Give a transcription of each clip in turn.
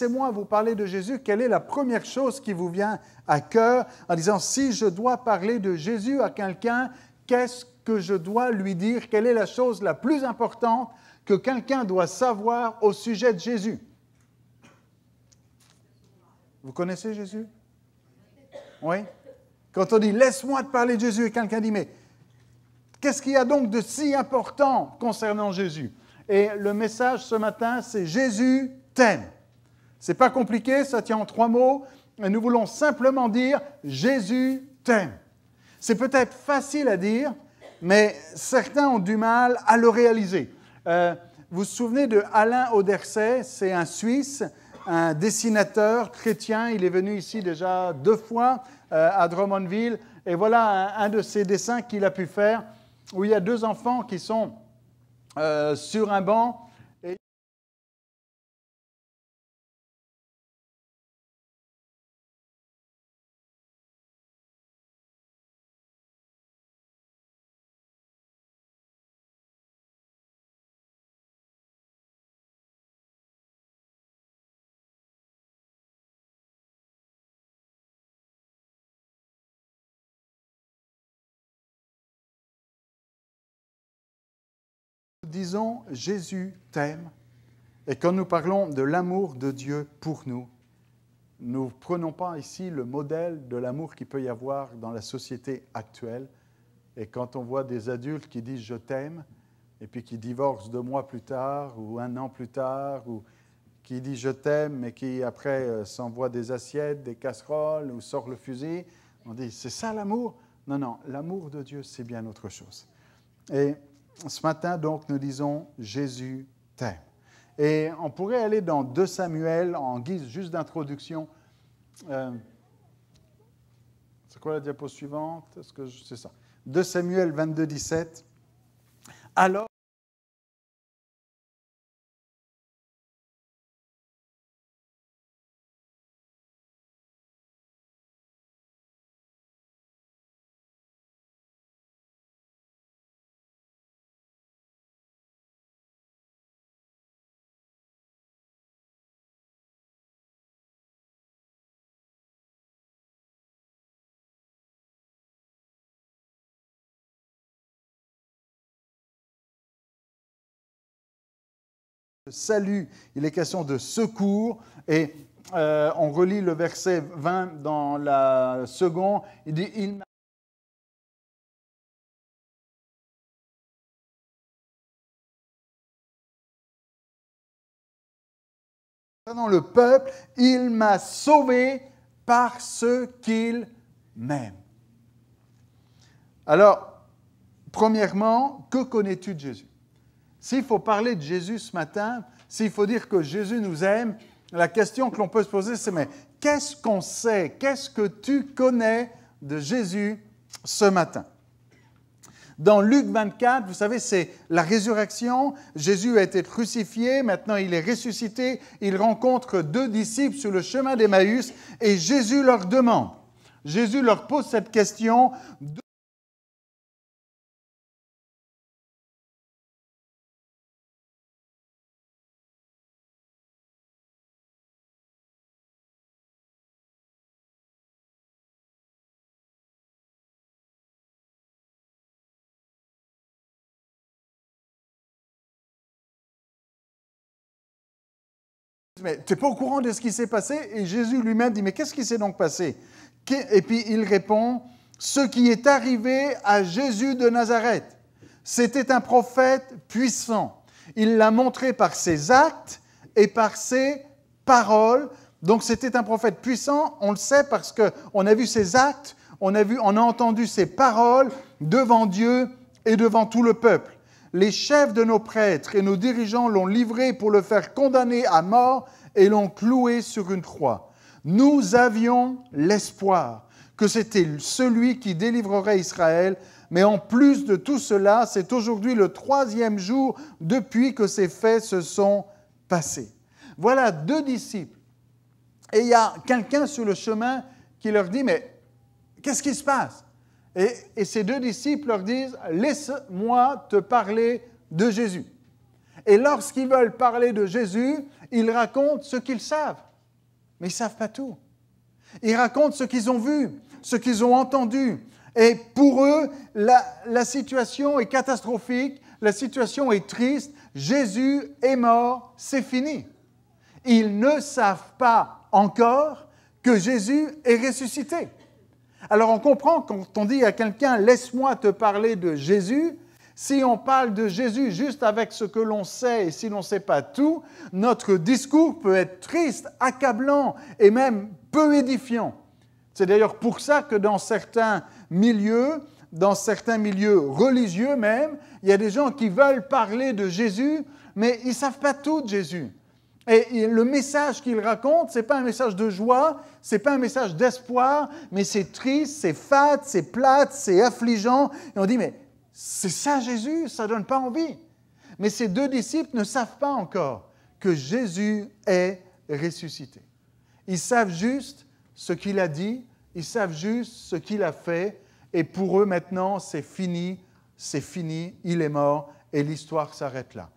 laissez-moi vous parler de Jésus, quelle est la première chose qui vous vient à cœur en disant, si je dois parler de Jésus à quelqu'un, qu'est-ce que je dois lui dire Quelle est la chose la plus importante que quelqu'un doit savoir au sujet de Jésus Vous connaissez Jésus Oui Quand on dit, laisse-moi te parler de Jésus, et quelqu'un dit, mais qu'est-ce qu'il y a donc de si important concernant Jésus et le message ce matin, c'est Jésus t'aime. C'est pas compliqué, ça tient en trois mots. nous voulons simplement dire Jésus t'aime. C'est peut-être facile à dire, mais certains ont du mal à le réaliser. Euh, vous vous souvenez de Alain Auderset, c'est un Suisse, un dessinateur chrétien. Il est venu ici déjà deux fois euh, à Drummondville. Et voilà un, de ses dessins qu'il a pu faire, où il y a deux enfants qui sont euh, sur un banc disons Jésus t'aime et quand nous parlons de l'amour de Dieu pour nous, nous ne prenons pas ici le modèle de l'amour qu'il peut y avoir dans la société actuelle. Et quand on voit des adultes qui disent je t'aime et puis qui divorcent deux mois plus tard ou un an plus tard ou qui dit je t'aime mais qui après euh, s'envoient s'envoie des assiettes, des casseroles ou sort le fusil, on dit c'est ça l'amour Non, non, l'amour de Dieu c'est bien autre chose. Et ce matin, donc, nous disons Jésus t'aime. Et on pourrait aller dans 2 Samuel en guise juste d'introduction. Euh, c'est quoi la diapo suivante Est-ce que c'est ça 2 Samuel 22, 17. Alors, salut, il est question de secours. Et euh, on relit le verset 20 dans la seconde. Il dit Il dans le peuple, il m'a sauvé parce qu'il m'aime. Alors, premièrement, que connais-tu de Jésus s'il faut parler de Jésus ce matin, s'il faut dire que Jésus nous aime, la question que l'on peut se poser, c'est mais qu'est-ce qu'on sait, qu'est-ce que tu connais de Jésus ce matin Dans Luc 24, vous savez, c'est la résurrection. Jésus a été crucifié, maintenant il est ressuscité. Il rencontre deux disciples sur le chemin d'Emmaüs et Jésus leur demande, Jésus leur pose cette question. mais tu n'es pas au courant de ce qui s'est passé Et Jésus lui-même dit, mais qu'est-ce qui s'est donc passé Et puis il répond, ce qui est arrivé à Jésus de Nazareth. C'était un prophète puissant. Il l'a montré par ses actes et par ses paroles. Donc c'était un prophète puissant, on le sait parce qu'on a vu ses actes, on a, vu, on a entendu ses paroles devant Dieu et devant tout le peuple les chefs de nos prêtres et nos dirigeants l'ont livré pour le faire condamner à mort et l'ont cloué sur une croix. Nous avions l'espoir que c'était celui qui délivrerait Israël, mais en plus de tout cela, c'est aujourd'hui le troisième jour depuis que ces faits se sont passés. Voilà deux disciples. Et il y a quelqu'un sur le chemin qui leur dit, mais qu'est-ce qui se passe et, ces deux disciples leur disent, laisse-moi te parler de Jésus. Et lorsqu'ils veulent parler de Jésus, ils racontent ce qu'ils savent. Mais ils ne savent pas tout. Ils racontent ce qu'ils ont vu, ce qu'ils ont entendu. Et pour eux, la, situation est catastrophique, la situation est triste. Jésus est mort, c'est fini. Ils ne savent pas encore que Jésus est ressuscité. Alors on comprend quand on dit à quelqu'un laisse-moi te parler de Jésus, si on parle de Jésus juste avec ce que l'on sait et si l'on ne sait pas tout, notre discours peut être triste, accablant et même peu édifiant. C'est d'ailleurs pour ça que dans certains milieux, dans certains milieux religieux même, il y a des gens qui veulent parler de Jésus, mais ils ne savent pas tout de Jésus. Et, le message qu'il raconte, ce n'est pas un message de joie, ce n'est pas un message d'espoir, mais c'est triste, c'est fat c'est plate, c'est affligeant. Et on dit, mais c'est ça Jésus, ça ne donne pas envie. Mais ces deux disciples ne savent pas encore que Jésus est ressuscité. Ils savent juste ce qu'il a dit, ils savent juste ce qu'il a fait, et pour eux maintenant, c'est fini, c'est fini, il est mort, et l'histoire s'arrête là.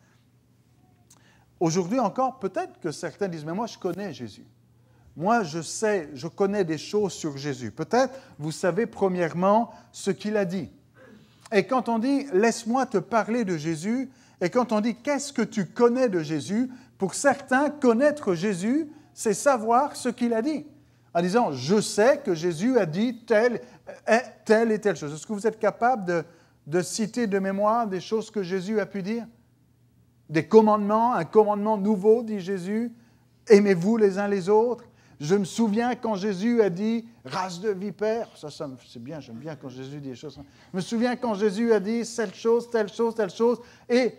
Aujourd'hui encore, peut-être que certains disent, mais moi je connais Jésus. Moi je sais, je connais des choses sur Jésus. Peut-être vous savez premièrement ce qu'il a dit. Et quand on dit, laisse-moi te parler de Jésus, et quand on dit, qu'est-ce que tu connais de Jésus, pour certains, connaître Jésus, c'est savoir ce qu'il a dit. En disant, je sais que Jésus a dit telle, telle et telle chose. Est-ce que vous êtes capable de citer de mémoire des choses que Jésus a pu dire des commandements, un commandement nouveau, dit Jésus, aimez-vous les uns les autres. Je me souviens quand Jésus a dit race de vipères ». ça, c'est bien, j'aime bien quand Jésus dit des choses. Hein. Je me souviens quand Jésus a dit telle chose, telle chose, telle chose. Et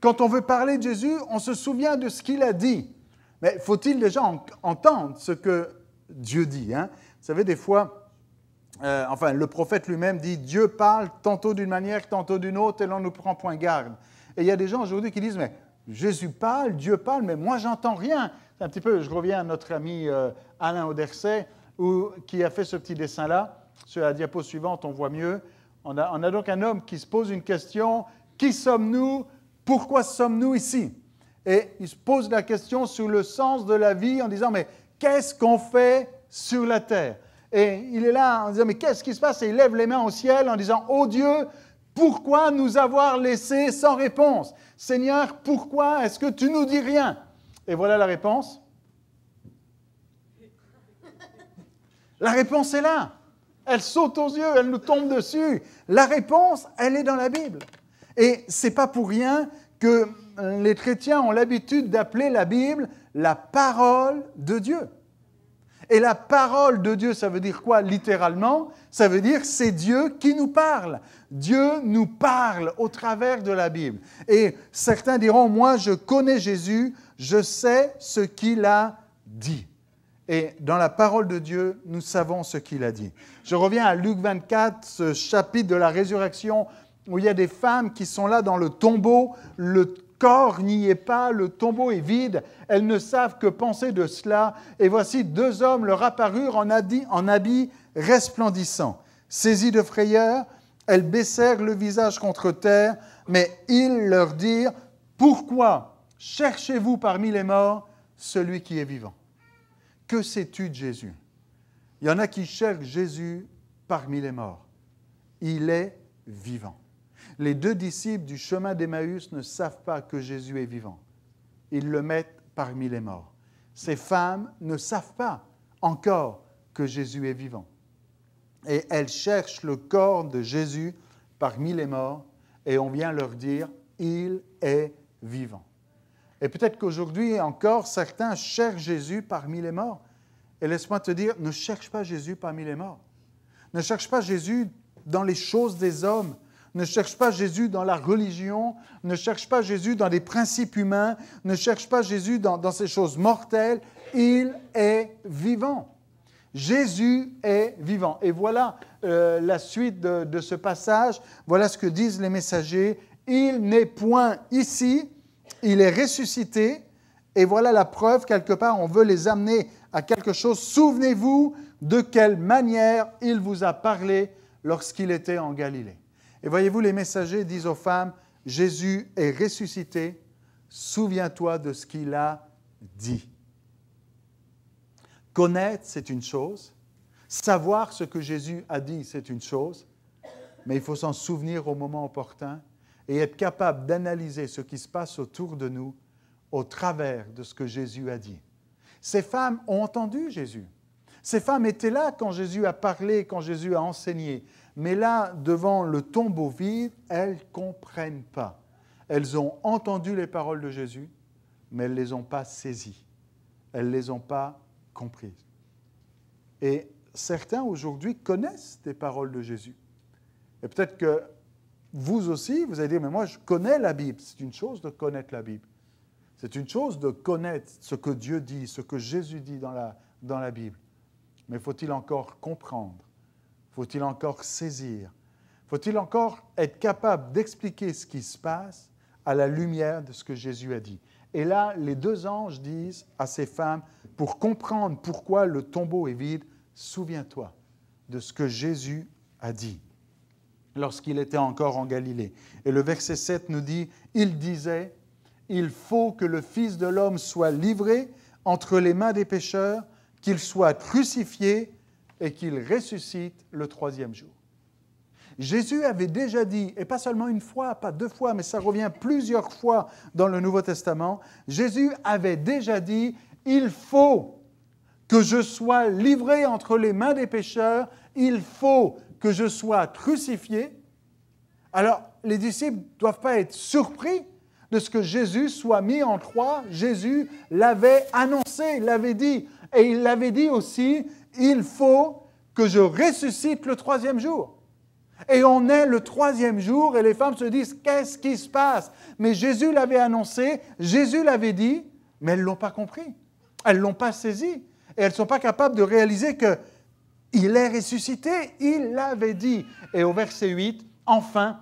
quand on veut parler de Jésus, on se souvient de ce qu'il a dit. Mais faut-il déjà entendre ce que Dieu dit hein? Vous savez, des fois, euh, enfin, le prophète lui-même dit Dieu parle tantôt d'une manière, tantôt d'une autre, et l'on ne prend point garde. Et il y a des gens aujourd'hui qui disent, mais Jésus parle, Dieu parle, mais moi j'entends rien. C'est un petit peu, je reviens à notre ami euh, Alain Auderset, qui a fait ce petit dessin-là. Sur la diapo suivante, on voit mieux. On a, on a donc un homme qui se pose une question, qui sommes-nous Pourquoi sommes-nous ici Et il se pose la question sur le sens de la vie en disant, mais qu'est-ce qu'on fait sur la terre Et il est là en disant, mais qu'est-ce qui se passe Et il lève les mains au ciel en disant, oh Dieu, pourquoi nous avoir laissés sans réponse Seigneur, pourquoi est-ce que tu nous dis rien Et voilà la réponse. La réponse est là. Elle saute aux yeux, elle nous tombe dessus. La réponse, elle est dans la Bible. Et c'est pas pour rien que euh, les chrétiens ont l'habitude d'appeler la Bible la parole de Dieu. Et la parole de Dieu, ça veut dire quoi littéralement Ça veut dire c'est Dieu qui nous parle. Dieu nous parle au travers de la Bible. Et certains diront, moi je connais Jésus, je sais ce qu'il a dit. Et dans la parole de Dieu, nous savons ce qu'il a dit. Je reviens à Luc 24, ce chapitre de la résurrection, où il y a des femmes qui sont là dans le tombeau, le corps n'y est pas, le tombeau est vide, elles ne savent que penser de cela, et voici deux hommes leur apparurent en, habits resplendissants. Saisies de frayeur, elles baissèrent le visage contre terre, mais ils leur dirent, Pourquoi cherchez-vous parmi les morts celui qui est vivant Que sais-tu de Jésus Il y en a qui cherchent Jésus parmi les morts. Il est vivant les deux disciples du chemin d'Emmaüs ne savent pas que Jésus est vivant. Ils le mettent parmi les morts. Ces femmes ne savent pas encore que Jésus est vivant. Et elles cherchent le corps de Jésus parmi les morts et on vient leur dire, il est vivant. Et peut-être qu'aujourd'hui encore, certains cherchent Jésus parmi les morts. Et laisse-moi te dire, ne cherche pas Jésus parmi les morts. Ne cherche pas Jésus dans les choses des hommes, ne cherche pas Jésus dans la religion, ne cherche pas Jésus dans les principes humains, ne cherche pas Jésus dans, ces choses mortelles. Il est vivant. Jésus est vivant. Et voilà euh, la suite de, ce passage. Voilà ce que disent les messagers. Il n'est point ici, il est ressuscité. Et voilà la preuve, quelque part, on veut les amener à quelque chose. Souvenez-vous de quelle manière il vous a parlé lorsqu'il était en Galilée. Et voyez-vous, les messagers disent aux femmes, Jésus est ressuscité, souviens-toi de ce qu'il a dit. Connaître, c'est une chose. Savoir ce que Jésus a dit, c'est une chose. Mais il faut s'en souvenir au moment opportun et être capable d'analyser ce qui se passe autour de nous au travers de ce que Jésus a dit. Ces femmes ont entendu Jésus. Ces femmes étaient là quand Jésus a parlé, quand Jésus a enseigné. Mais là, devant le tombeau vide, elles comprennent pas. Elles ont entendu les paroles de Jésus, mais elles ne les ont pas saisies. Elles ne les ont pas comprises. Et certains aujourd'hui connaissent les paroles de Jésus. Et peut-être que vous aussi, vous allez dire, mais moi je connais la Bible. C'est une chose de connaître la Bible. C'est une chose de connaître ce que Dieu dit, ce que Jésus dit dans la, dans la Bible. Mais faut-il encore comprendre faut-il encore saisir Faut-il encore être capable d'expliquer ce qui se passe à la lumière de ce que Jésus a dit Et là, les deux anges disent à ces femmes, pour comprendre pourquoi le tombeau est vide, souviens-toi de ce que Jésus a dit lorsqu'il était encore en Galilée. Et le verset 7 nous dit, il disait, il faut que le Fils de l'homme soit livré entre les mains des pécheurs, qu'il soit crucifié et qu'il ressuscite le troisième jour. Jésus avait déjà dit, et pas seulement une fois, pas deux fois, mais ça revient plusieurs fois dans le Nouveau Testament, Jésus avait déjà dit, il faut que je sois livré entre les mains des pécheurs, il faut que je sois crucifié. Alors, les disciples ne doivent pas être surpris de ce que Jésus soit mis en croix. Jésus l'avait annoncé, l'avait dit. Et il l'avait dit aussi, il faut que je ressuscite le troisième jour. Et on est le troisième jour et les femmes se disent, qu'est-ce qui se passe Mais Jésus l'avait annoncé, Jésus l'avait dit, mais elles ne l'ont pas compris. Elles ne l'ont pas saisi. Et elles ne sont pas capables de réaliser que il est ressuscité, il l'avait dit. Et au verset 8, enfin,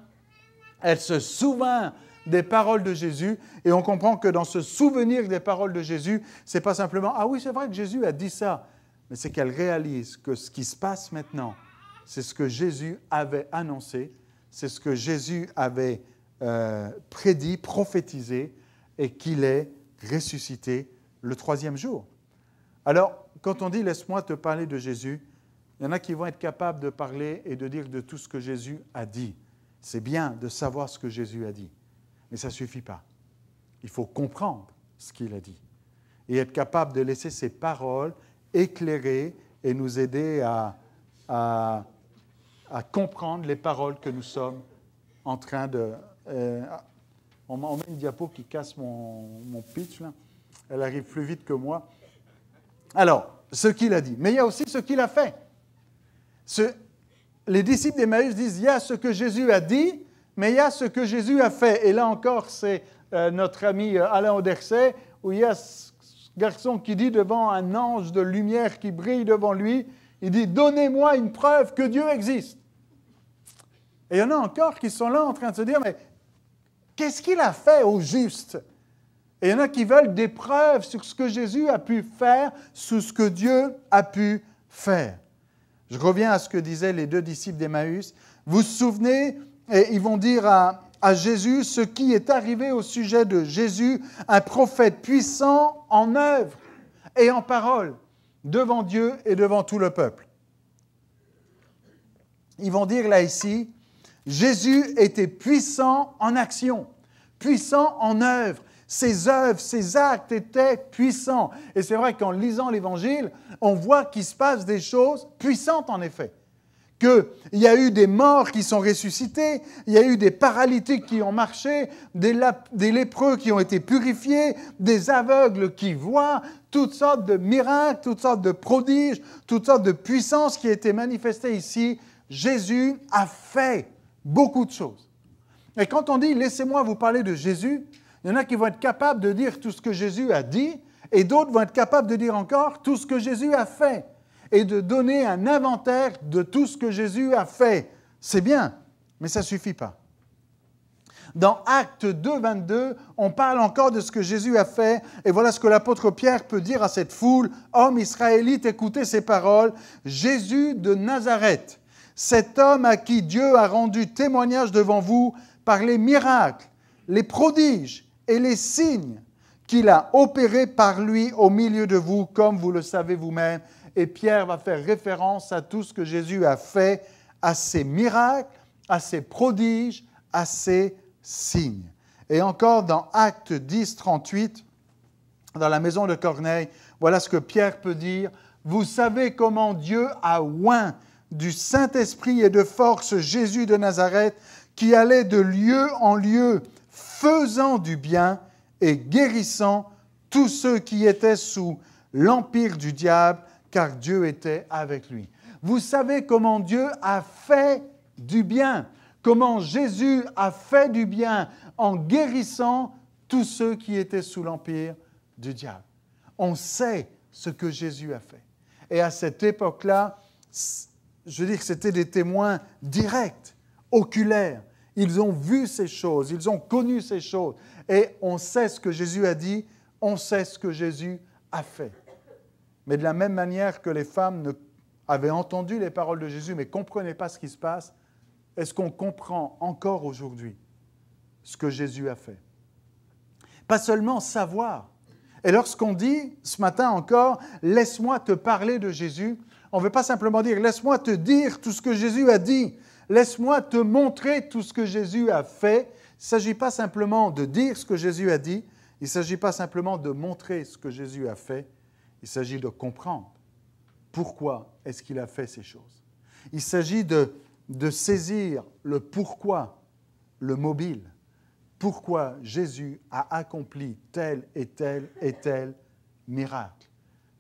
elles se souvint des paroles de Jésus et on comprend que dans ce souvenir des paroles de Jésus, c'est pas simplement ah oui, c'est vrai que Jésus a dit ça, mais c'est qu'elle réalise que ce qui se passe maintenant, c'est ce que Jésus avait annoncé, c'est ce que Jésus avait euh, prédit, prophétisé, et qu'il est ressuscité le troisième jour. Alors, quand on dit laisse-moi te parler de Jésus, il y en a qui vont être capables de parler et de dire de tout ce que Jésus a dit. C'est bien de savoir ce que Jésus a dit, mais ça ne suffit pas. Il faut comprendre ce qu'il a dit et être capable de laisser ses paroles éclairer et nous aider à, à, comprendre les paroles que nous sommes en train de... Euh, on, met une diapo qui casse mon, mon pitch, là. Elle arrive plus vite que moi. Alors, ce qu'il a dit, mais il y a aussi ce qu'il a fait. Ce, les disciples d'Emmaüs disent, il y a ce que Jésus a dit, mais il y a ce que Jésus a fait. Et là encore, c'est euh, notre ami euh, Alain Auderset, où il y a garçon qui dit devant un ange de lumière qui brille devant lui, il dit, donnez-moi une preuve que Dieu existe. Et il y en a encore qui sont là en train de se dire, mais qu'est-ce qu'il a fait au juste Et il y en a qui veulent des preuves sur ce que Jésus a pu faire, sur ce que Dieu a pu faire. Je reviens à ce que disaient les deux disciples d'Emmaüs. Vous vous souvenez, et ils vont dire à, à Jésus ce qui est arrivé au sujet de Jésus, un prophète puissant en œuvre et en parole devant Dieu et devant tout le peuple. Ils vont dire là ici, Jésus était puissant en action, puissant en œuvre. Ses œuvres, ses actes étaient puissants. Et c'est vrai qu'en lisant l'Évangile, on voit qu'il se passe des choses puissantes en effet qu'il y a eu des morts qui sont ressuscités, il y a eu des paralytiques qui ont marché, des, lépreux qui ont été purifiés, des aveugles qui voient, toutes sortes de miracles, toutes sortes de prodiges, toutes sortes de puissances qui été manifestées ici. Jésus a fait beaucoup de choses. Et quand on dit laissez-moi vous parler de Jésus, il y en a qui vont être capables de dire tout ce que Jésus a dit, et d'autres vont être capables de dire encore tout ce que Jésus a fait et de donner un inventaire de tout ce que Jésus a fait. C'est bien, mais ça ne suffit pas. Dans Acte 2, 22, on parle encore de ce que Jésus a fait, et voilà ce que l'apôtre Pierre peut dire à cette foule, Hommes israélites, écoutez ces paroles, Jésus de Nazareth, cet homme à qui Dieu a rendu témoignage devant vous par les miracles, les prodiges et les signes qu'il a opérés par lui au milieu de vous, comme vous le savez vous-même, et Pierre va faire référence à tout ce que Jésus a fait, à ses miracles, à ses prodiges, à ses signes. Et encore dans Acte 10, 38, dans la maison de Corneille, voilà ce que Pierre peut dire. Vous savez comment Dieu a oint du Saint-Esprit et de force Jésus de Nazareth, qui allait de lieu en lieu, faisant du bien et guérissant tous ceux qui étaient sous l'empire du diable, car Dieu était avec lui. Vous savez comment Dieu a fait du bien, comment Jésus a fait du bien en guérissant tous ceux qui étaient sous l'empire du diable. On sait ce que Jésus a fait. Et à cette époque-là, je veux dire que c'était des témoins directs, oculaires. Ils ont vu ces choses, ils ont connu ces choses. Et on sait ce que Jésus a dit, on sait ce que Jésus a fait. Mais de la même manière que les femmes ne, avaient entendu les paroles de Jésus mais ne comprenaient pas ce qui se passe, est-ce qu'on comprend encore aujourd'hui ce que Jésus a fait Pas seulement savoir. Et lorsqu'on dit ce matin encore, laisse-moi te parler de Jésus, on ne veut pas simplement dire, laisse-moi te dire tout ce que Jésus a dit, laisse-moi te montrer tout ce que Jésus a fait. Il ne s'agit pas simplement de dire ce que Jésus a dit, il ne s'agit pas simplement de montrer ce que Jésus a fait, il s'agit de comprendre pourquoi est-ce qu'il a fait ces choses. Il s'agit de, saisir le pourquoi, le mobile, pourquoi Jésus a accompli tel et tel et tel miracle.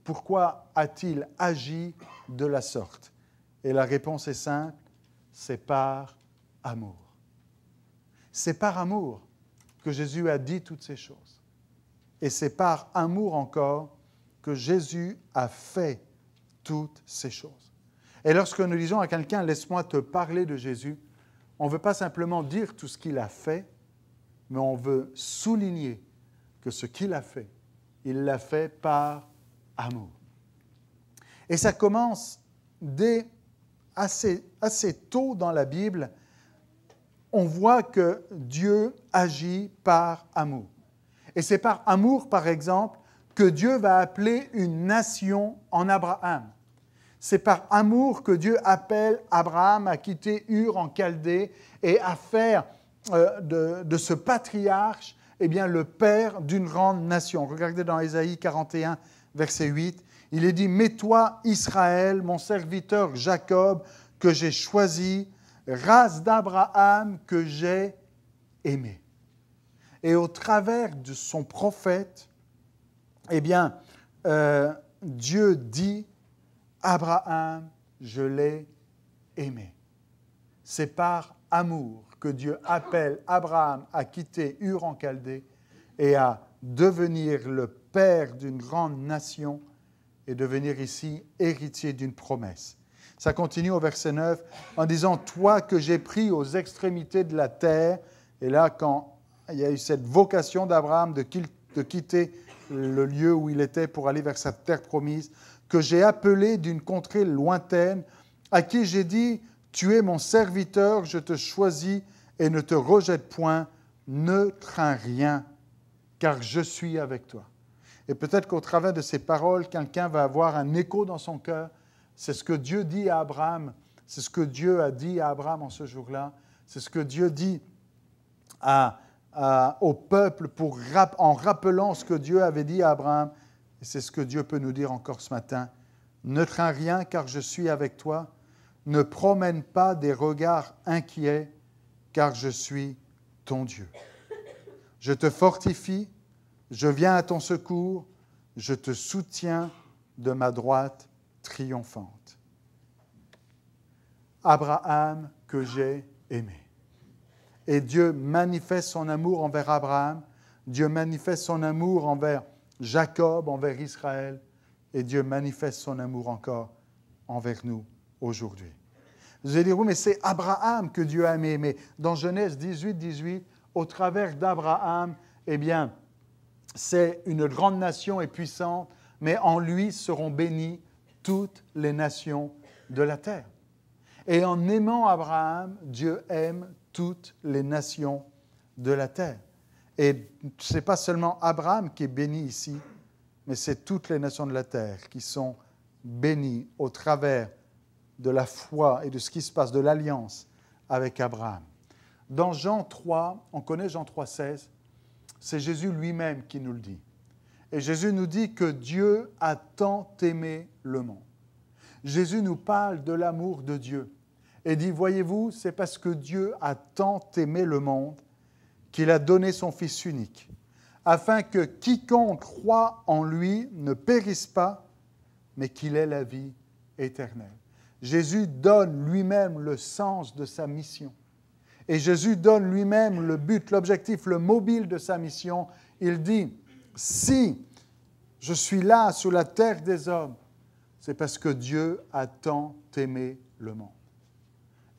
Pourquoi a-t-il agi de la sorte Et la réponse est simple, c'est par amour. C'est par amour que Jésus a dit toutes ces choses. Et c'est par amour encore que Jésus a fait toutes ces choses. Et lorsque nous disons à quelqu'un, laisse-moi te parler de Jésus, on ne veut pas simplement dire tout ce qu'il a fait, mais on veut souligner que ce qu'il a fait, il l'a fait par amour. Et ça commence dès assez, assez tôt dans la Bible. On voit que Dieu agit par amour. Et c'est par amour, par exemple, que Dieu va appeler une nation en Abraham. C'est par amour que Dieu appelle Abraham à quitter Ur en Chaldée et à faire euh, de, ce patriarche eh bien, le père d'une grande nation. Regardez dans Ésaïe 41, verset 8, il est dit, Mets-toi Israël, mon serviteur Jacob, que j'ai choisi, race d'Abraham que j'ai aimé. Et au travers de son prophète, eh bien, euh, Dieu dit, Abraham, je l'ai aimé. C'est par amour que Dieu appelle Abraham à quitter Ur en et à devenir le père d'une grande nation et devenir ici héritier d'une promesse. Ça continue au verset 9 en disant Toi que j'ai pris aux extrémités de la terre. Et là, quand il y a eu cette vocation d'Abraham de, quitter le lieu où il était pour aller vers sa terre promise, que j'ai appelé d'une contrée lointaine, à qui j'ai dit, Tu es mon serviteur, je te choisis et ne te rejette point, ne crains rien, car je suis avec toi. Et peut-être qu'au travers de ces paroles, quelqu'un va avoir un écho dans son cœur. C'est ce que Dieu dit à Abraham, c'est ce que Dieu a dit à Abraham en ce jour-là, c'est ce que Dieu dit à euh, au peuple en rappelant ce que Dieu avait dit à Abraham. c'est ce que Dieu peut nous dire encore ce matin. Ne crains rien car je suis avec toi. Ne promène pas des regards inquiets car je suis ton Dieu. Je te fortifie, je viens à ton secours, je te soutiens de ma droite triomphante. Abraham que j'ai aimé. Et Dieu manifeste son amour envers Abraham, Dieu manifeste son amour envers Jacob, envers Israël, et Dieu manifeste son amour encore envers nous aujourd'hui. Vous allez dire, oui, mais c'est Abraham que Dieu a aimé. Mais dans Genèse 18, 18, au travers d'Abraham, eh bien, c'est une grande nation et puissante, mais en lui seront bénies toutes les nations de la terre. Et en aimant Abraham, Dieu aime toutes les nations de la terre. Et ce n'est pas seulement Abraham qui est béni ici, mais c'est toutes les nations de la terre qui sont bénies au travers de la foi et de ce qui se passe, de l'alliance avec Abraham. Dans Jean 3, on connaît Jean 3, 16, c'est Jésus lui-même qui nous le dit. Et Jésus nous dit que Dieu a tant aimé le monde. Jésus nous parle de l'amour de Dieu et dit, voyez-vous, c'est parce que Dieu a tant aimé le monde qu'il a donné son Fils unique, afin que quiconque croit en lui ne périsse pas, mais qu'il ait la vie éternelle. Jésus donne lui-même le sens de sa mission. Et Jésus donne lui-même le but, l'objectif, le mobile de sa mission. Il dit, si je suis là sur la terre des hommes, c'est parce que Dieu a tant aimé le monde.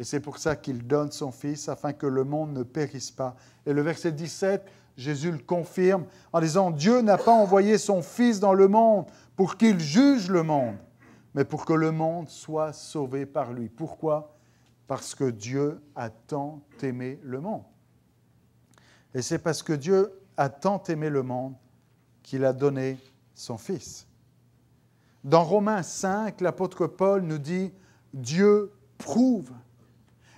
Et c'est pour ça qu'il donne son Fils, afin que le monde ne périsse pas. Et le verset 17, Jésus le confirme en disant, Dieu n'a pas envoyé son Fils dans le monde pour qu'il juge le monde, mais pour que le monde soit sauvé par lui. Pourquoi Parce que Dieu a tant aimé le monde. Et c'est parce que Dieu a tant aimé le monde qu'il a donné son Fils. Dans Romains 5, l'apôtre Paul nous dit, Dieu prouve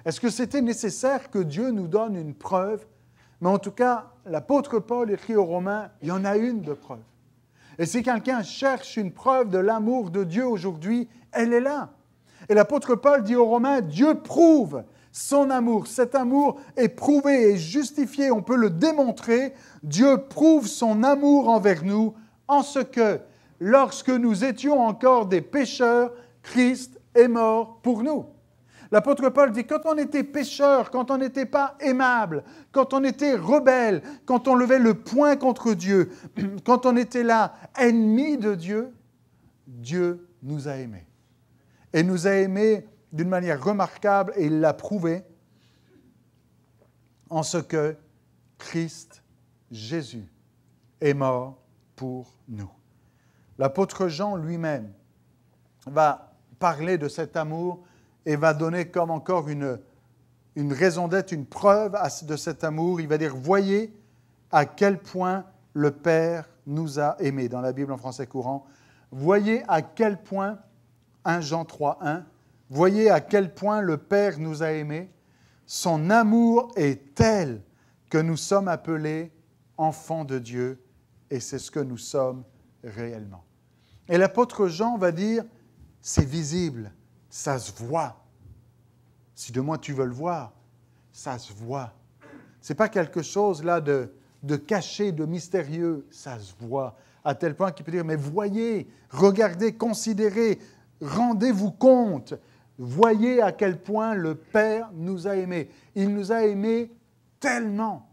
est-ce que c'était nécessaire que Dieu nous donne une preuve Mais en tout cas, l'apôtre Paul écrit aux Romains, il y en a une de preuve. Et si quelqu'un cherche une preuve de l'amour de Dieu aujourd'hui, elle est là. Et l'apôtre Paul dit aux Romains, Dieu prouve son amour. Cet amour est prouvé et justifié, on peut le démontrer. Dieu prouve son amour envers nous en ce que, lorsque nous étions encore des pécheurs, Christ est mort pour nous. L'apôtre Paul dit, quand on était pécheur, quand on n'était pas aimable, quand on était rebelle, quand on levait le poing contre Dieu, quand on était là, ennemi de Dieu, Dieu nous a aimés. Et nous a aimés d'une manière remarquable, et il l'a prouvé, en ce que Christ, Jésus, est mort pour nous. L'apôtre Jean lui-même va parler de cet amour et va donner comme encore une, raison d'être, une preuve de cet amour. Il va dire, voyez à quel point le Père nous a aimés, dans la Bible en français courant. Voyez à quel point, 1 Jean 3, 1, voyez à quel point le Père nous a aimés. Son amour est tel que nous sommes appelés enfants de Dieu, et c'est ce que nous sommes réellement. Et l'apôtre Jean va dire, c'est visible, ça se voit. Si de moi tu veux le voir, ça se voit. C'est pas quelque chose là de, de caché, de mystérieux, ça se voit. À tel point qu'il peut dire, mais voyez, regardez, considérez, rendez-vous compte, voyez à quel point le Père nous a aimés. Il nous a aimés tellement.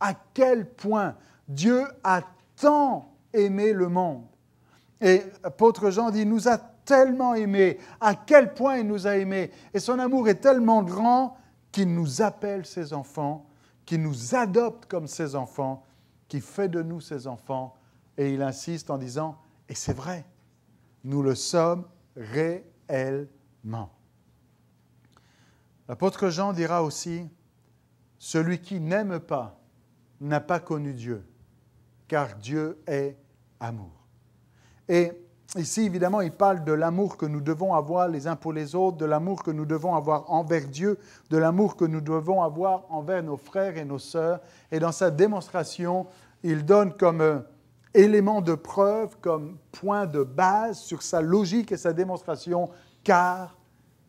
À quel point Dieu a tant aimé le monde. Et apôtre Jean dit, nous a tellement aimé, à quel point il nous a aimés. Et son amour est tellement grand qu'il nous appelle ses enfants, qu'il nous adopte comme ses enfants, qu'il fait de nous ses enfants. Et il insiste en disant, et c'est vrai, nous le sommes réellement. L'apôtre Jean dira aussi, celui qui n'aime pas n'a pas connu Dieu, car Dieu est amour. Et Ici, évidemment, il parle de l'amour que nous devons avoir les uns pour les autres, de l'amour que nous devons avoir envers Dieu, de l'amour que nous devons avoir envers nos frères et nos sœurs. Et dans sa démonstration, il donne comme euh, élément de preuve, comme point de base sur sa logique et sa démonstration, car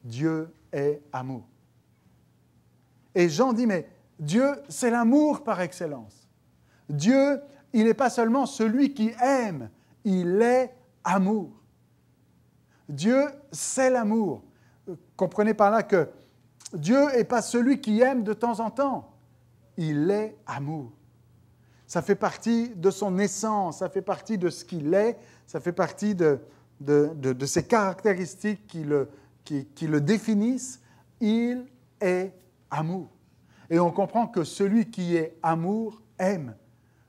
Dieu est amour. Et Jean dit, mais Dieu, c'est l'amour par excellence. Dieu, il n'est pas seulement celui qui aime, il est amour. Dieu, c'est l'amour. Comprenez par là que Dieu n'est pas celui qui aime de temps en temps. Il est amour. Ça fait partie de son essence, ça fait partie de ce qu'il est, ça fait partie de, de, ses caractéristiques qui le, qui le définissent. Il est amour. Et on comprend que celui qui est amour aime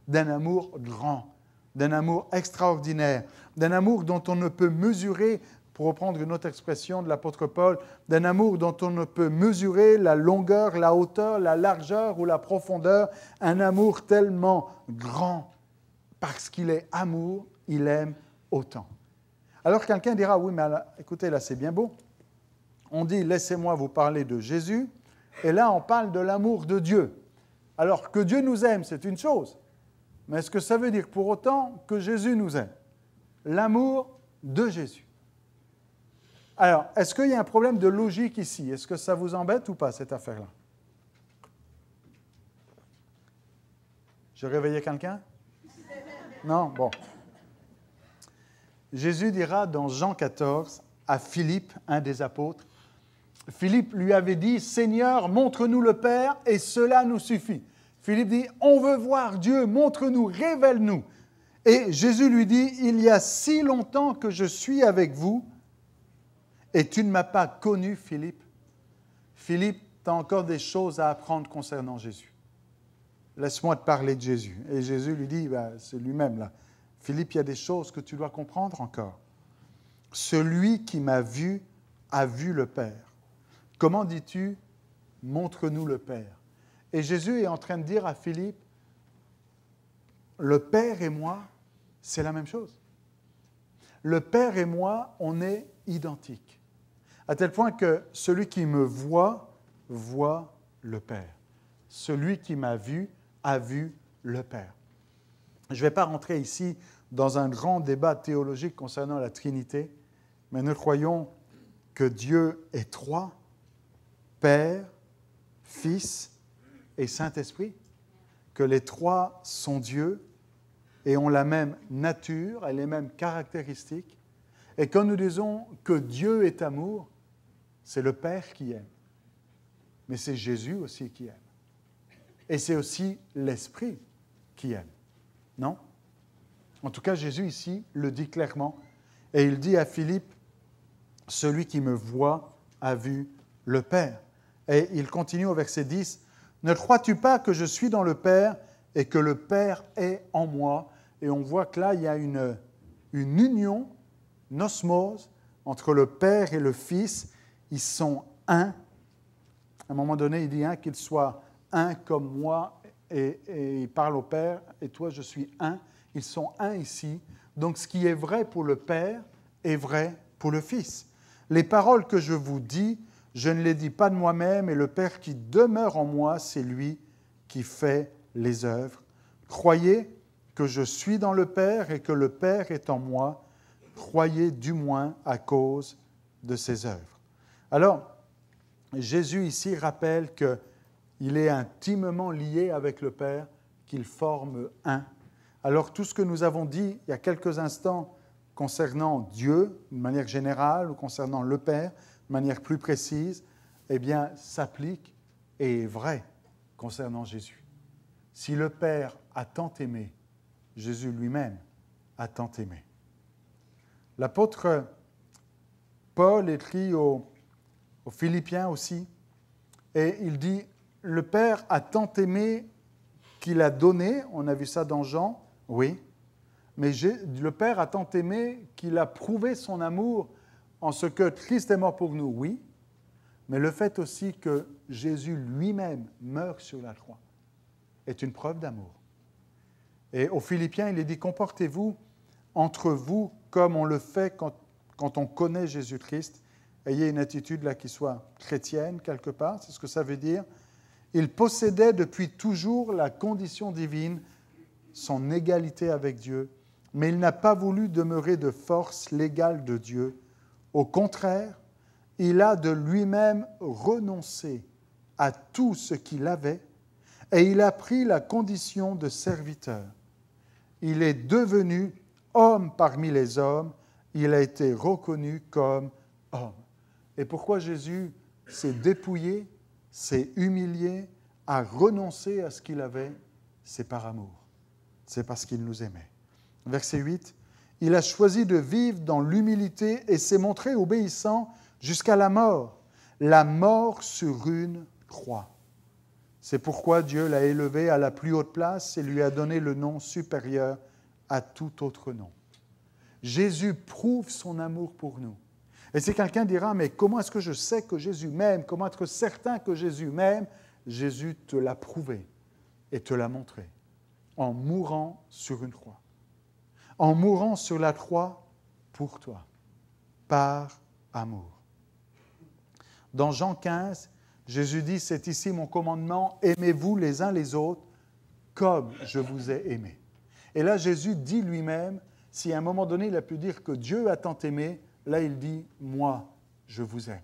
d'un amour grand, d'un amour extraordinaire, d'un amour dont on ne peut mesurer, pour reprendre une autre expression de l'apôtre Paul, d'un amour dont on ne peut mesurer la longueur, la hauteur, la largeur ou la profondeur, un amour tellement grand, parce qu'il est amour, il aime autant. Alors quelqu'un dira, oui, mais écoutez, là c'est bien beau, on dit, laissez-moi vous parler de Jésus, et là on parle de l'amour de Dieu. Alors que Dieu nous aime, c'est une chose, mais est-ce que ça veut dire pour autant que Jésus nous aime L'amour de Jésus. Alors, est-ce qu'il y a un problème de logique ici Est-ce que ça vous embête ou pas, cette affaire-là Je réveillais quelqu'un Non Bon. Jésus dira dans Jean 14 à Philippe, un des apôtres, Philippe lui avait dit, Seigneur, montre-nous le Père et cela nous suffit. Philippe dit, on veut voir Dieu, montre-nous, révèle-nous. Et Jésus lui dit, il y a si longtemps que je suis avec vous, et tu ne m'as pas connu, Philippe. Philippe, tu as encore des choses à apprendre concernant Jésus. Laisse-moi te parler de Jésus. Et Jésus lui dit, bah, c'est lui-même là. Philippe, il y a des choses que tu dois comprendre encore. Celui qui m'a vu a vu le Père. Comment dis-tu, montre-nous le Père et Jésus est en train de dire à Philippe, le Père et moi, c'est la même chose. Le Père et moi, on est identiques. À tel point que celui qui me voit, voit le Père. Celui qui m'a vu, a vu le Père. Je ne vais pas rentrer ici dans un grand débat théologique concernant la Trinité, mais nous croyons que Dieu est trois, Père, Fils et Saint-Esprit, que les trois sont Dieu et ont la même nature et les mêmes caractéristiques. Et quand nous disons que Dieu est amour, c'est le Père qui aime, mais c'est Jésus aussi qui aime. Et c'est aussi l'Esprit qui aime. Non En tout cas, Jésus ici le dit clairement. Et il dit à Philippe, Celui qui me voit a vu le Père. Et il continue au verset 10, ne crois-tu pas que je suis dans le Père et que le Père est en moi Et on voit que là, il y a une, union, une osmose entre le Père et le Fils. Ils sont un. À un moment donné, il dit un, qu'ils soient un comme moi, et, et il parle au Père, et toi, je suis un. Ils sont un ici. Donc ce qui est vrai pour le Père est vrai pour le Fils. Les paroles que je vous dis, je ne les dis pas de moi-même, et le Père qui demeure en moi, c'est lui qui fait les œuvres. Croyez que je suis dans le Père et que le Père est en moi. Croyez du moins à cause de ses œuvres. Alors, Jésus ici rappelle qu'il est intimement lié avec le Père, qu'il forme un. Alors tout ce que nous avons dit il y a quelques instants concernant Dieu, de manière générale, ou concernant le Père, de manière plus précise, eh bien, s'applique et est vrai concernant Jésus. Si le Père a tant aimé, Jésus lui-même a tant aimé. L'apôtre Paul écrit aux, aux, Philippiens aussi, et il dit, le Père a tant aimé qu'il a donné, on a vu ça dans Jean, oui, mais le Père a tant aimé qu'il a prouvé son amour en ce que Christ est mort pour nous, oui, mais le fait aussi que Jésus lui-même meurt sur la croix est une preuve d'amour. Et aux Philippiens, il est dit, comportez-vous entre vous comme on le fait quand, on connaît Jésus-Christ. Ayez une attitude là qui soit chrétienne quelque part, c'est ce que ça veut dire. Il possédait depuis toujours la condition divine, son égalité avec Dieu, mais il n'a pas voulu demeurer de force l'égal de Dieu au contraire, il a de lui-même renoncé à tout ce qu'il avait et il a pris la condition de serviteur. Il est devenu homme parmi les hommes, il a été reconnu comme homme. Et pourquoi Jésus s'est dépouillé, s'est humilié, a renoncé à ce qu'il avait C'est par amour, c'est parce qu'il nous aimait. Verset 8, il a choisi de vivre dans l'humilité et s'est montré obéissant jusqu'à la mort, la mort sur une croix. C'est pourquoi Dieu l'a élevé à la plus haute place et lui a donné le nom supérieur à tout autre nom. Jésus prouve son amour pour nous. Et si quelqu'un dira, mais comment est-ce que je sais que Jésus m'aime Comment être certain que Jésus m'aime Jésus te l'a prouvé et te l'a montré en mourant sur une croix en mourant sur la croix pour toi, par amour. Dans Jean 15, Jésus dit, c'est ici mon commandement, aimez-vous les uns les autres comme je vous ai aimé. Et là, Jésus dit lui-même, si à un moment donné il a pu dire que Dieu a tant aimé, là il dit, moi, je vous aime.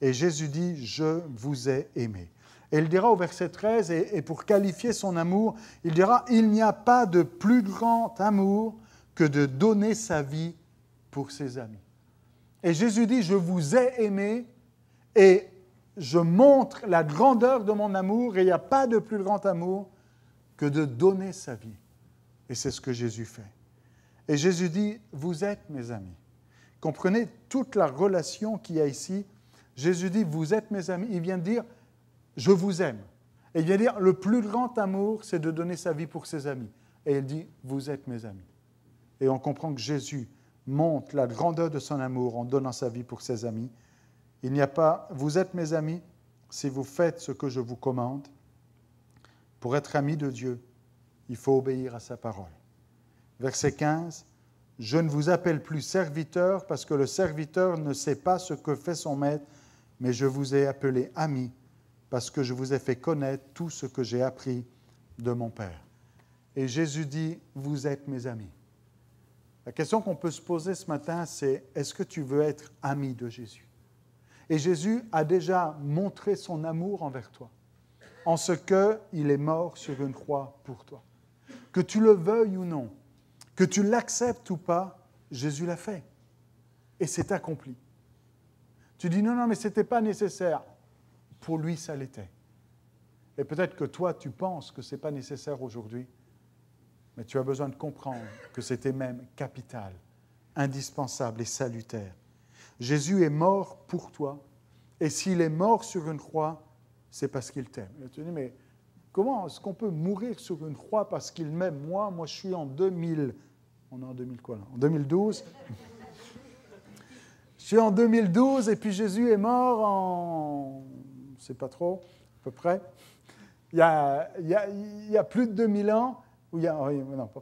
Et Jésus dit, je vous ai aimé. Et il dira au verset 13, et, pour qualifier son amour, il dira, il n'y a pas de plus grand amour que de donner sa vie pour ses amis. Et Jésus dit, je vous ai aimé et je montre la grandeur de mon amour et il n'y a pas de plus grand amour que de donner sa vie. Et c'est ce que Jésus fait. Et Jésus dit, vous êtes mes amis. Comprenez toute la relation qu'il y a ici. Jésus dit, vous êtes mes amis. Il vient de dire, je vous aime. Et il vient de dire, le plus grand amour, c'est de donner sa vie pour ses amis. Et il dit, vous êtes mes amis et on comprend que Jésus montre la grandeur de son amour en donnant sa vie pour ses amis. Il n'y a pas vous êtes mes amis si vous faites ce que je vous commande. Pour être ami de Dieu, il faut obéir à sa parole. Verset 15 Je ne vous appelle plus serviteur parce que le serviteur ne sait pas ce que fait son maître, mais je vous ai appelé ami parce que je vous ai fait connaître tout ce que j'ai appris de mon Père. Et Jésus dit Vous êtes mes amis. La question qu'on peut se poser ce matin, c'est est-ce que tu veux être ami de Jésus Et Jésus a déjà montré son amour envers toi, en ce qu'il est mort sur une croix pour toi. Que tu le veuilles ou non, que tu l'acceptes ou pas, Jésus l'a fait. Et c'est accompli. Tu dis non, non, mais ce n'était pas nécessaire. Pour lui, ça l'était. Et peut-être que toi, tu penses que ce n'est pas nécessaire aujourd'hui mais tu as besoin de comprendre que c'était même capital, indispensable et salutaire. Jésus est mort pour toi, et s'il est mort sur une croix, c'est parce qu'il t'aime. tu mais comment est-ce qu'on peut mourir sur une croix parce qu'il m'aime Moi, moi, je suis en 2000. On est en 2000 quoi là En 2012 Je suis en 2012 et puis Jésus est mort en. Je ne sais pas trop, à peu près. Il y a, il y a plus de 2000 ans il y a,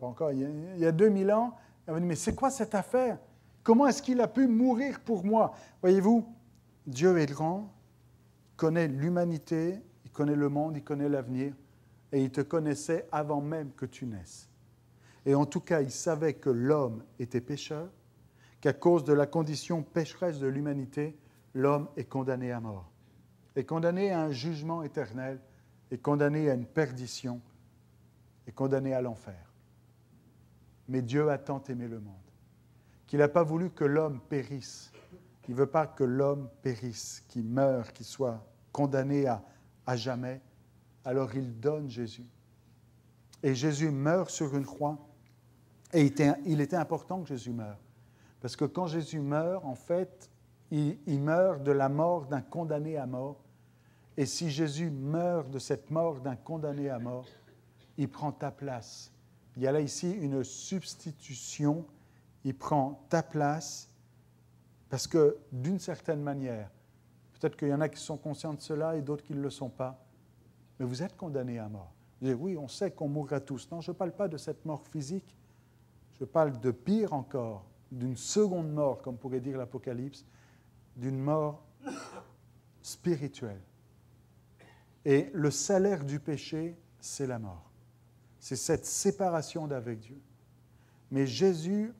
encore, il y a, 2000 ans, il dit, mais c'est quoi cette affaire? Comment est-ce qu'il a pu mourir pour moi? Voyez-vous, Dieu est grand, connaît l'humanité, il connaît le monde, il connaît l'avenir, et il te connaissait avant même que tu naisses. Et en tout cas, il savait que l'homme était pécheur, qu'à cause de la condition pécheresse de l'humanité, l'homme est condamné à mort, est condamné à un jugement éternel, est condamné à une perdition est condamné à l'enfer. Mais Dieu a tant aimé le monde qu'il n'a pas voulu que l'homme périsse. Il ne veut pas que l'homme périsse, qu'il meure, qu'il soit condamné à, à jamais. Alors il donne Jésus. Et Jésus meurt sur une croix. Et il était, important que Jésus meure. Parce que quand Jésus meurt, en fait, il meurt de la mort d'un condamné à mort. Et si Jésus meurt de cette mort d'un condamné à mort, il prend ta place. Il y a là ici une substitution, il prend ta place, parce que d'une certaine manière, peut-être qu'il y en a qui sont conscients de cela et d'autres qui ne le sont pas, mais vous êtes condamnés à mort. oui, on sait qu'on mourra tous. Non, je ne parle pas de cette mort physique, je parle de pire encore, d'une seconde mort, comme pourrait dire l'Apocalypse, d'une mort spirituelle. Et le salaire du péché, c'est la mort. C'est cette séparation d'avec Dieu. Mais Jésus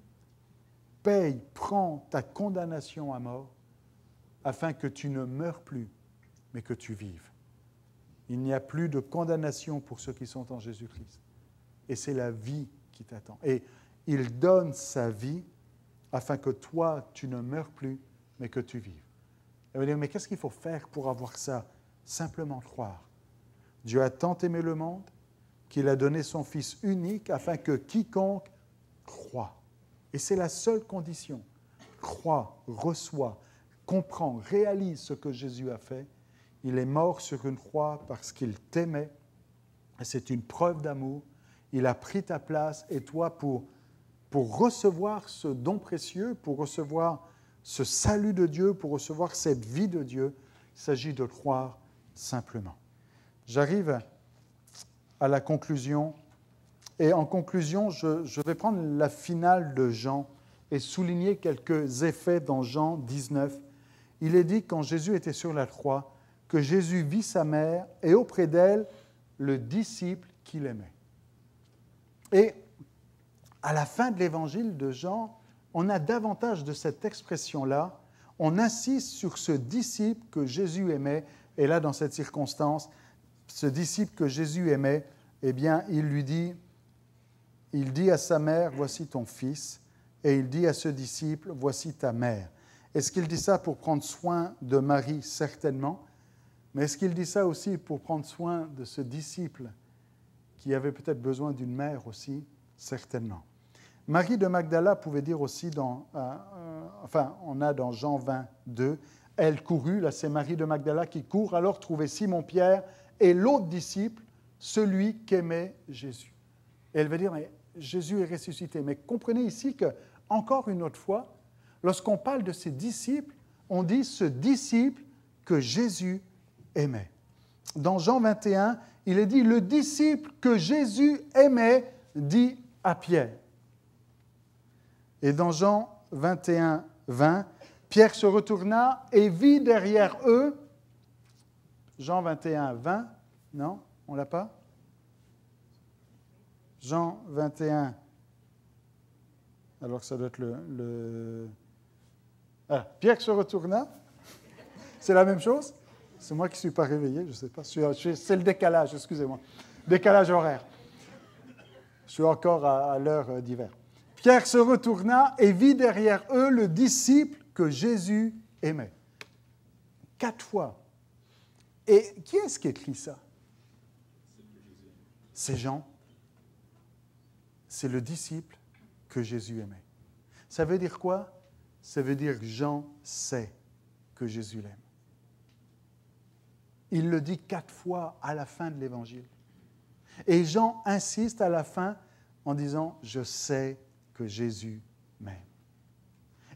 paye, prend ta condamnation à mort afin que tu ne meurs plus, mais que tu vives. Il n'y a plus de condamnation pour ceux qui sont en Jésus-Christ. Et c'est la vie qui t'attend. Et il donne sa vie afin que toi, tu ne meurs plus, mais que tu vives. mais qu'est-ce qu'il faut faire pour avoir ça Simplement croire. Dieu a tant aimé le monde qu'il a donné son Fils unique afin que quiconque croit. Et c'est la seule condition. Croit, reçoit, comprend, réalise ce que Jésus a fait. Il est mort sur une croix parce qu'il t'aimait. C'est une preuve d'amour. Il a pris ta place et toi pour, pour recevoir ce don précieux, pour recevoir ce salut de Dieu, pour recevoir cette vie de Dieu, il s'agit de croire simplement. J'arrive à la conclusion. Et en conclusion, je, vais prendre la finale de Jean et souligner quelques effets dans Jean 19. Il est dit quand Jésus était sur la croix que Jésus vit sa mère et auprès d'elle le disciple qu'il aimait. Et à la fin de l'évangile de Jean, on a davantage de cette expression-là. On insiste sur ce disciple que Jésus aimait. Et là, dans cette circonstance, ce disciple que Jésus aimait, eh bien, il lui dit, il dit à sa mère, voici ton fils, et il dit à ce disciple, voici ta mère. Est-ce qu'il dit ça pour prendre soin de Marie Certainement. Mais est-ce qu'il dit ça aussi pour prendre soin de ce disciple qui avait peut-être besoin d'une mère aussi Certainement. Marie de Magdala pouvait dire aussi dans, euh, euh, enfin, on a dans Jean 22, elle courut, là c'est Marie de Magdala qui court, alors trouver Simon-Pierre et l'autre disciple, celui qu'aimait Jésus. elle va dire, mais Jésus est ressuscité. Mais comprenez ici que, encore une autre fois, lorsqu'on parle de ses disciples, on dit ce disciple que Jésus aimait. Dans Jean 21, il est dit, le disciple que Jésus aimait dit à Pierre. Et dans Jean 21, 20, Pierre se retourna et vit derrière eux Jean 21, 20. Non, on l'a pas Jean 21. Alors que ça doit être le... Ah, Pierre se retourna. C'est la même chose C'est moi qui ne suis pas réveillé, je ne sais pas. C'est le décalage, excusez-moi. Décalage horaire. Je suis encore à l'heure euh, d'hiver. Pierre se retourna et vit derrière eux le disciple que Jésus aimait. Quatre fois, et qui est-ce qui écrit ça C'est Jean. C'est le disciple que Jésus aimait. Ça veut dire quoi Ça veut dire que Jean sait que Jésus l'aime. Il le dit quatre fois à la fin de l'évangile. Et Jean insiste à la fin en disant, je sais que Jésus m'aime.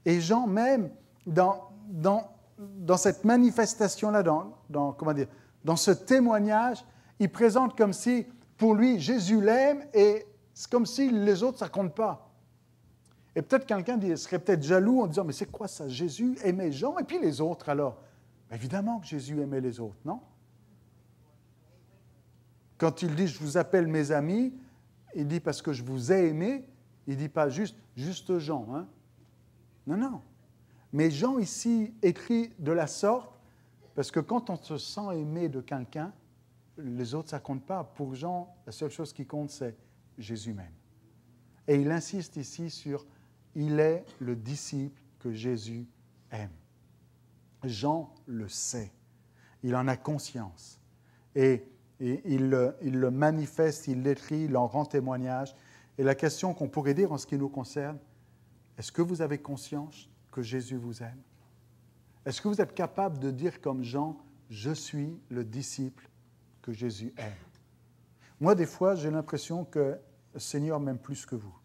Et Jean même, dans, dans dans cette manifestation-là, dans, comment dire, dans ce témoignage, il présente comme si, pour lui, Jésus l'aime et c'est comme si les autres, ça ne compte pas. Et peut-être quelqu'un serait peut-être jaloux en disant, mais c'est quoi ça Jésus aimait Jean et puis les autres alors Évidemment que Jésus aimait les autres, non Quand il dit, je vous appelle mes amis, il dit parce que je vous ai aimé, il ne dit pas juste, juste Jean. Hein? Non, non, mais Jean ici écrit de la sorte parce que quand on se sent aimé de quelqu'un, les autres, ça ne compte pas. Pour Jean, la seule chose qui compte, c'est Jésus même. Et il insiste ici sur il est le disciple que Jésus aime. Jean le sait, il en a conscience. Et, il le manifeste, il l'écrit, il en rend témoignage. Et la question qu'on pourrait dire en ce qui nous concerne, est-ce que vous avez conscience que Jésus vous aime Est-ce que vous êtes capable de dire comme Jean, je suis le disciple que Jésus aime Moi, des fois, j'ai l'impression que le Seigneur m'aime plus que vous.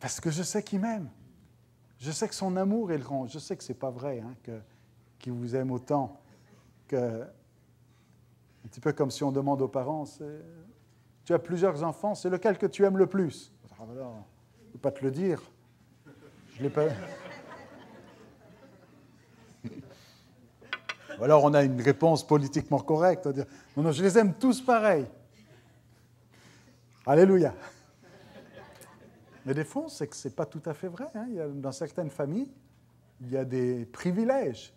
Parce que je sais qu'il m'aime. Je sais que son amour est grand. Je sais que ce n'est pas vrai hein, que, qu'il vous aime autant. Que, un petit peu comme si on demande aux parents, tu as plusieurs enfants, c'est lequel que tu aimes le plus alors, ah, je ne peux pas te le dire. Je l'ai pas. alors on a une réponse politiquement correcte. Dire, non, je les aime tous pareils. Alléluia. Mais des fois, c'est que ce n'est pas tout à fait vrai. Hein. Il y a, dans certaines familles, il y a des privilèges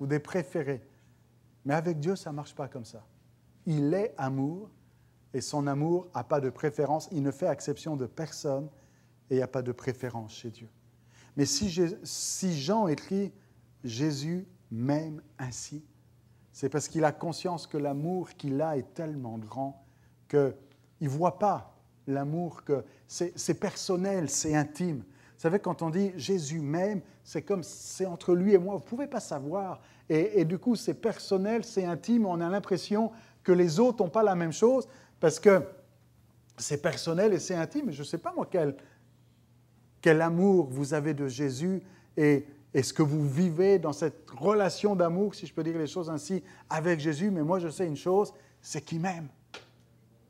ou des préférés. Mais avec Dieu, ça ne marche pas comme ça. Il est amour et son amour n'a pas de préférence. Il ne fait exception de personne et il n'y a pas de préférence chez Dieu. Mais si, Jean écrit Jésus m'aime ainsi, c'est parce qu'il a conscience que l'amour qu'il a est tellement grand qu'il ne voit pas l'amour que c'est personnel, c'est intime. Vous savez, quand on dit Jésus m'aime, c'est comme c'est entre lui et moi, vous ne pouvez pas savoir. Et, et du coup, c'est personnel, c'est intime, on a l'impression que les autres n'ont pas la même chose. Parce que c'est personnel et c'est intime. Je ne sais pas, moi, quel, quel amour vous avez de Jésus et, est ce que vous vivez dans cette relation d'amour, si je peux dire les choses ainsi, avec Jésus. Mais moi, je sais une chose, c'est qu'il m'aime.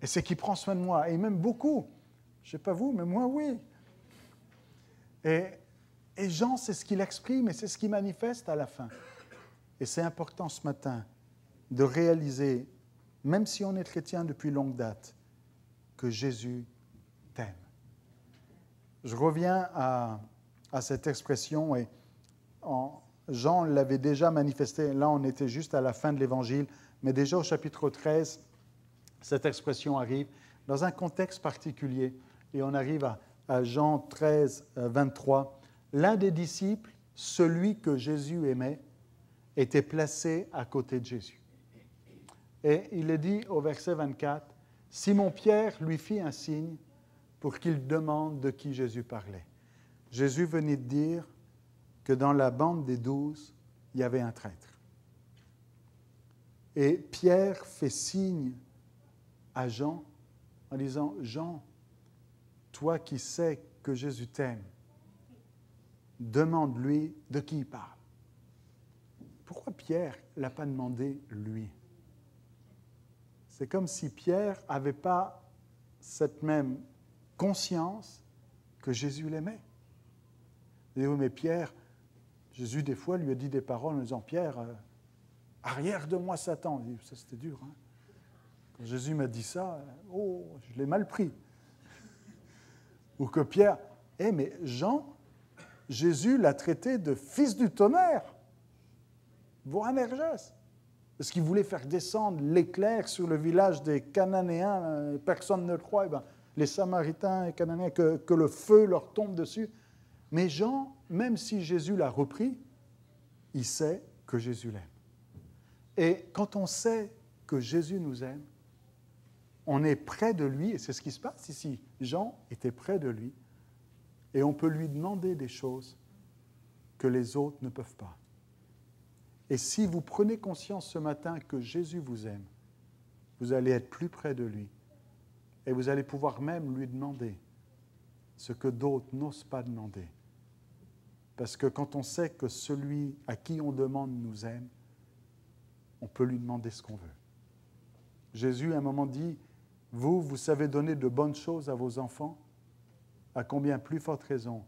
Et c'est qu'il prend soin de moi. Et il m'aime beaucoup. Je ne sais pas vous, mais moi, oui. Et, et Jean, c'est ce qu'il exprime et c'est ce qu'il manifeste à la fin. Et c'est important ce matin de réaliser même si on est chrétien depuis longue date, que Jésus t'aime. Je reviens à, cette expression et Jean l'avait déjà manifesté, là on était juste à la fin de l'Évangile, mais déjà au chapitre 13, cette expression arrive dans un contexte particulier et on arrive à, à Jean 13, 23. Euh, L'un des disciples, celui que Jésus aimait, était placé à côté de Jésus. Et il est dit au verset 24, Simon-Pierre lui fit un signe pour qu'il demande de qui Jésus parlait. Jésus venait de dire que dans la bande des douze, il y avait un traître. Et Pierre fait signe à Jean en disant, Jean, toi qui sais que Jésus t'aime, demande-lui de qui il parle. Pourquoi Pierre ne l'a pas demandé lui c'est comme si Pierre n'avait pas cette même conscience que Jésus l'aimait. Et oui, mais Pierre, Jésus des fois lui a dit des paroles en disant Pierre, euh, arrière de moi Satan. ça c'était dur. Hein. Quand Jésus m'a dit ça, euh, oh, je l'ai mal pris. Ou que Pierre, hé, eh, mais Jean, Jésus l'a traité de fils du tonnerre. Vous un parce qu'il voulait faire descendre l'éclair sur le village des Cananéens. Euh, personne ne le croit. Eh bien, les Samaritains et Cananéens, que le feu leur tombe dessus. Mais Jean, même si Jésus l'a repris, il sait que Jésus l'aime. Et quand on sait que Jésus nous aime, on est près de lui, et c'est ce qui se passe ici. Jean était près de lui, et on peut lui demander des choses que les autres ne peuvent pas. Et si vous prenez conscience ce matin que Jésus vous aime, vous allez être plus près de lui. Et vous allez pouvoir même lui demander ce que d'autres n'osent pas demander. Parce que quand on sait que celui à qui on demande nous aime, on peut lui demander ce qu'on veut. Jésus, à un moment, dit, Vous, vous savez donner de bonnes choses à vos enfants, à combien plus forte raison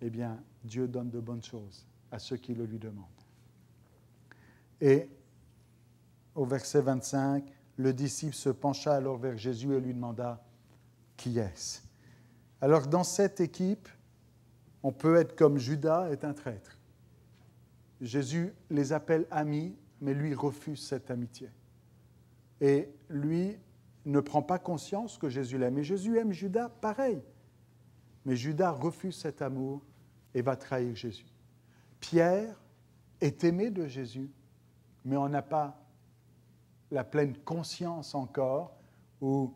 Eh bien, Dieu donne de bonnes choses à ceux qui le lui demandent. Et au verset 25, le disciple se pencha alors vers Jésus et lui demanda, Qui est-ce Alors dans cette équipe, on peut être comme Judas est un traître. Jésus les appelle amis, mais lui refuse cette amitié. Et lui ne prend pas conscience que Jésus l'aime. Et Jésus aime Judas pareil. Mais Judas refuse cet amour et va trahir Jésus. Pierre est aimé de Jésus, mais on n'a pas la pleine conscience encore où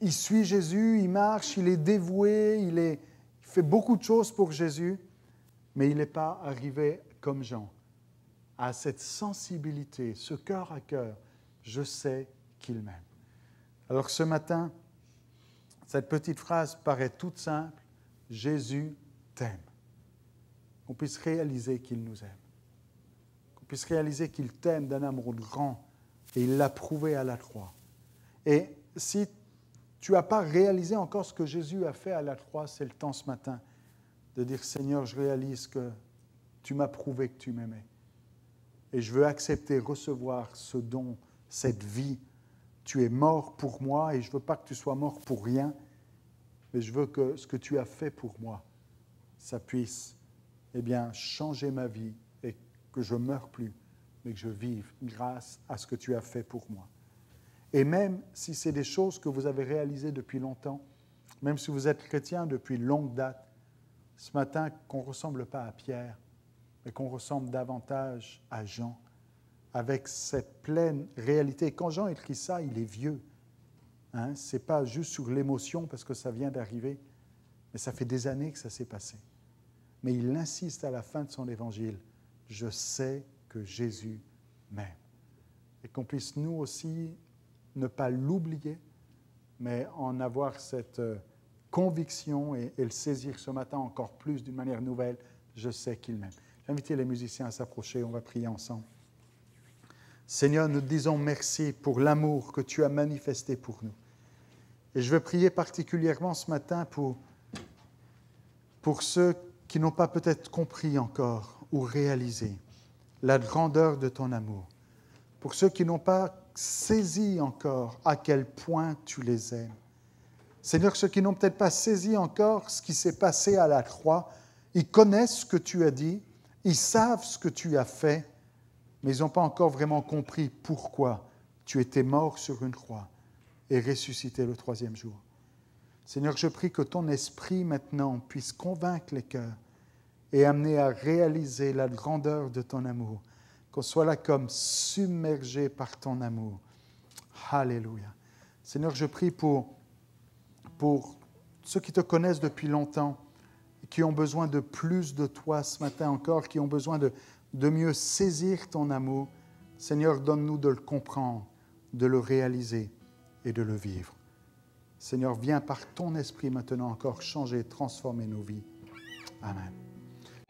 il suit Jésus, il marche, il est dévoué, il, est, fait beaucoup de choses pour Jésus, mais il n'est pas arrivé comme Jean à cette sensibilité, ce cœur à cœur. Je sais qu'il m'aime. Alors ce matin, cette petite phrase paraît toute simple. Jésus t'aime. On puisse réaliser qu'il nous aime puisse réaliser qu'il t'aime d'un amour grand et il l'a prouvé à la croix. Et si tu n'as pas réalisé encore ce que Jésus a fait à la croix, c'est le temps ce matin de dire Seigneur, je réalise que tu m'as prouvé que tu m'aimais. Et je veux accepter, recevoir ce don, cette vie. Tu es mort pour moi et je ne veux pas que tu sois mort pour rien, mais je veux que ce que tu as fait pour moi, ça puisse eh bien, changer ma vie que je meure plus, mais que je vive grâce à ce que tu as fait pour moi. Et même si c'est des choses que vous avez réalisées depuis longtemps, même si vous êtes chrétien depuis longue date, ce matin, qu'on ne ressemble pas à Pierre, mais qu'on ressemble davantage à Jean, avec cette pleine réalité. quand Jean écrit ça, il est vieux. Hein? Ce n'est pas juste sur l'émotion parce que ça vient d'arriver, mais ça fait des années que ça s'est passé. Mais il insiste à la fin de son évangile je sais que Jésus m'aime. Et qu'on puisse nous aussi ne pas l'oublier, mais en avoir cette euh, conviction et, le saisir ce matin encore plus d'une manière nouvelle, je sais qu'il m'aime. J'invite les musiciens à s'approcher, on va prier ensemble. Seigneur, nous disons merci pour l'amour que tu as manifesté pour nous. Et je veux prier particulièrement ce matin pour, pour ceux qui n'ont pas peut-être compris encore ou réaliser la grandeur de ton amour pour ceux qui n'ont pas saisi encore à quel point tu les aimes. Seigneur, ceux qui n'ont peut-être pas saisi encore ce qui s'est passé à la croix, ils connaissent ce que tu as dit, ils savent ce que tu as fait, mais ils n'ont pas encore vraiment compris pourquoi tu étais mort sur une croix et ressuscité le troisième jour. Seigneur, je prie que ton esprit maintenant puisse convaincre les cœurs et amené à réaliser la grandeur de ton amour. Qu'on soit là comme submergé par ton amour. Alléluia. Seigneur, je prie pour, pour ceux qui te connaissent depuis longtemps, qui ont besoin de plus de toi ce matin encore, qui ont besoin de, de mieux saisir ton amour. Seigneur, donne-nous de le comprendre, de le réaliser et de le vivre. Seigneur, viens par ton esprit maintenant encore changer, transformer nos vies. Amen.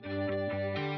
Música